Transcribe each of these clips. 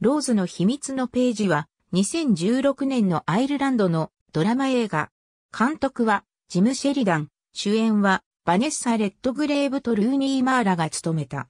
ローズの秘密のページは2016年のアイルランドのドラマ映画。監督はジム・シェリダン、主演はバネッサ・レッドグレーブとルーニー・マーラが務めた。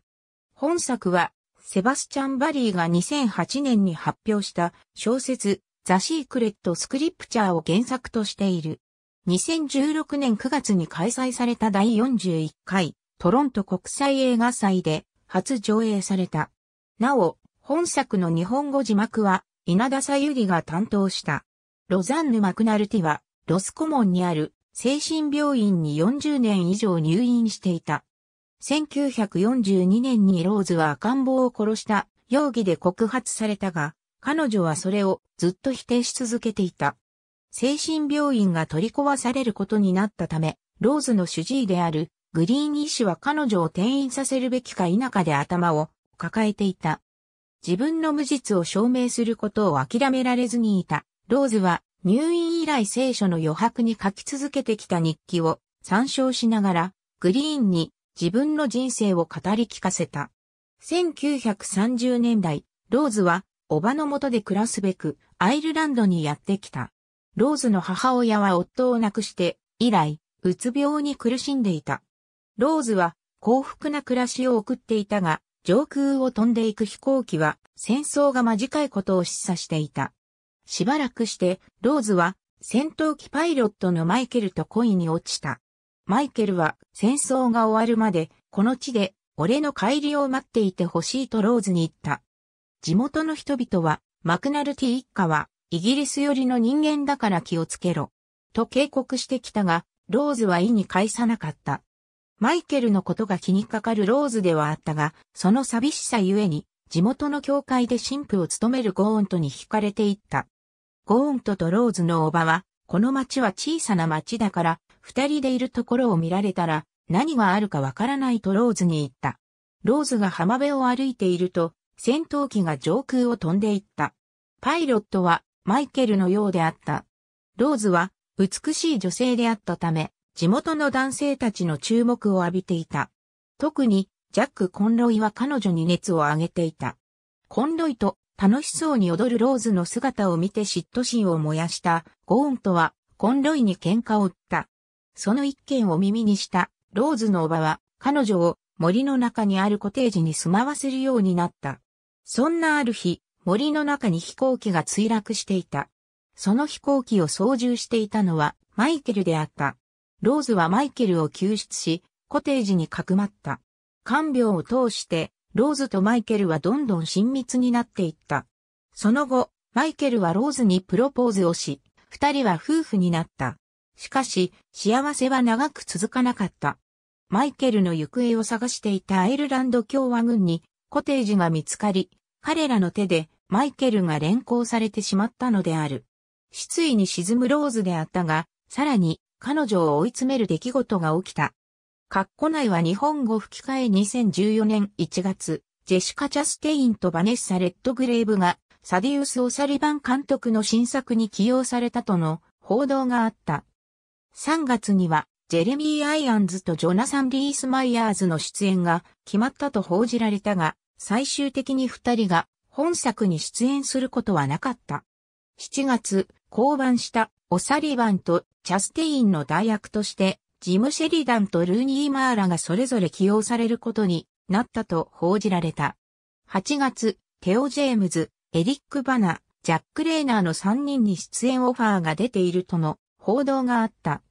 本作はセバスチャン・バリーが2008年に発表した小説ザ・シークレット・スクリプチャーを原作としている。2016年9月に開催された第41回トロント国際映画祭で初上映された。なお、本作の日本語字幕は、稲田さゆりが担当した。ロザンヌ・マクナルティは、ロスコモンにある精神病院に40年以上入院していた。1942年にローズは赤ん坊を殺した容疑で告発されたが、彼女はそれをずっと否定し続けていた。精神病院が取り壊されることになったため、ローズの主治医であるグリーン医師は彼女を転院させるべきか否かで頭を抱えていた。自分の無実を証明することを諦められずにいた。ローズは入院以来聖書の余白に書き続けてきた日記を参照しながら、グリーンに自分の人生を語り聞かせた。1930年代、ローズは、おばの元で暮らすべく、アイルランドにやってきた。ローズの母親は夫を亡くして、以来、うつ病に苦しんでいた。ローズは、幸福な暮らしを送っていたが、上空を飛んでいく飛行機は戦争が間近いことを示唆していた。しばらくして、ローズは戦闘機パイロットのマイケルと恋に落ちた。マイケルは戦争が終わるまで、この地で俺の帰りを待っていてほしいとローズに言った。地元の人々は、マクナルティ一家はイギリス寄りの人間だから気をつけろ。と警告してきたが、ローズは意に介さなかった。マイケルのことが気にかかるローズではあったが、その寂しさゆえに、地元の教会で神父を務めるゴーントに惹かれていった。ゴーントとローズのおばは、この町は小さな町だから、二人でいるところを見られたら、何があるかわからないとローズに言った。ローズが浜辺を歩いていると、戦闘機が上空を飛んでいった。パイロットはマイケルのようであった。ローズは美しい女性であったため、地元の男性たちの注目を浴びていた。特に、ジャック・コンロイは彼女に熱を上げていた。コンロイと楽しそうに踊るローズの姿を見て嫉妬心を燃やしたゴーンとはコンロイに喧嘩を売った。その一件を耳にしたローズの叔母は彼女を森の中にあるコテージに住まわせるようになった。そんなある日、森の中に飛行機が墜落していた。その飛行機を操縦していたのはマイケルであった。ローズはマイケルを救出し、コテージにかくまった。看病を通して、ローズとマイケルはどんどん親密になっていった。その後、マイケルはローズにプロポーズをし、二人は夫婦になった。しかし、幸せは長く続かなかった。マイケルの行方を探していたアイルランド共和軍にコテージが見つかり、彼らの手でマイケルが連行されてしまったのである。失意に沈むローズであったが、さらに彼女を追い詰める出来事が起きた。カッコ内は日本語吹き替え2014年1月、ジェシカ・チャステインとバネッサ・レッドグレーブが、サディウス・オサリバン監督の新作に起用されたとの報道があった。3月には、ジェレミー・アイアンズとジョナサン・リース・マイヤーズの出演が決まったと報じられたが、最終的に2人が本作に出演することはなかった。7月、降板したオサリバンとチャステインの代役として、ジム・シェリダンとルーニー・マーラがそれぞれ起用されることになったと報じられた。8月、テオ・ジェームズ、エリック・バナ、ジャック・レーナーの3人に出演オファーが出ているとの報道があった。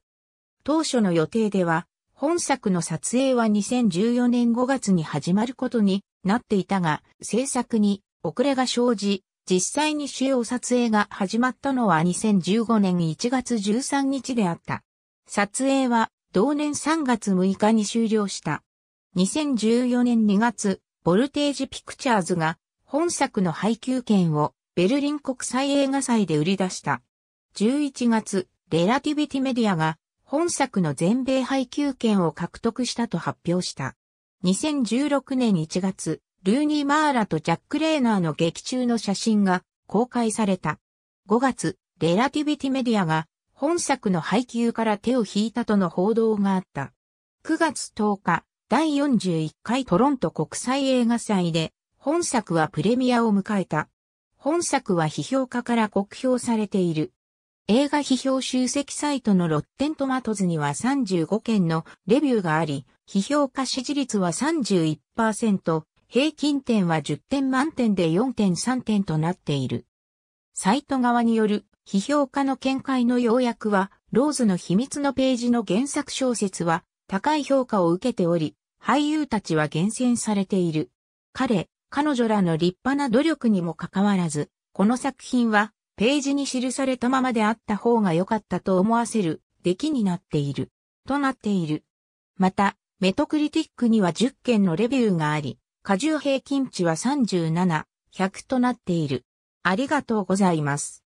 当初の予定では、本作の撮影は2014年5月に始まることになっていたが、制作に遅れが生じ、実際に主要撮影が始まったのは2015年1月13日であった。撮影は同年3月6日に終了した。2014年2月、ボルテージピクチャーズが本作の配給権をベルリン国際映画祭で売り出した。11月、レラティビティメディアが本作の全米配給権を獲得したと発表した。2016年1月、ルーニー・マーラとジャック・レーナーの劇中の写真が公開された。5月、レラティビティメディアが本作の配給から手を引いたとの報道があった。9月10日、第41回トロント国際映画祭で本作はプレミアを迎えた。本作は批評家から酷評されている。映画批評集積サイトのロッテントマトズには35件のレビューがあり、批評家支持率は31%、平均点は10点満点で4.3点となっている。サイト側による批評家の見解の要約は、ローズの秘密のページの原作小説は高い評価を受けており、俳優たちは厳選されている。彼、彼女らの立派な努力にもかかわらず、この作品はページに記されたままであった方が良かったと思わせる出来になっている。となっている。また、メトクリティックには10件のレビューがあり、荷重平均値は37、100となっている。ありがとうございます。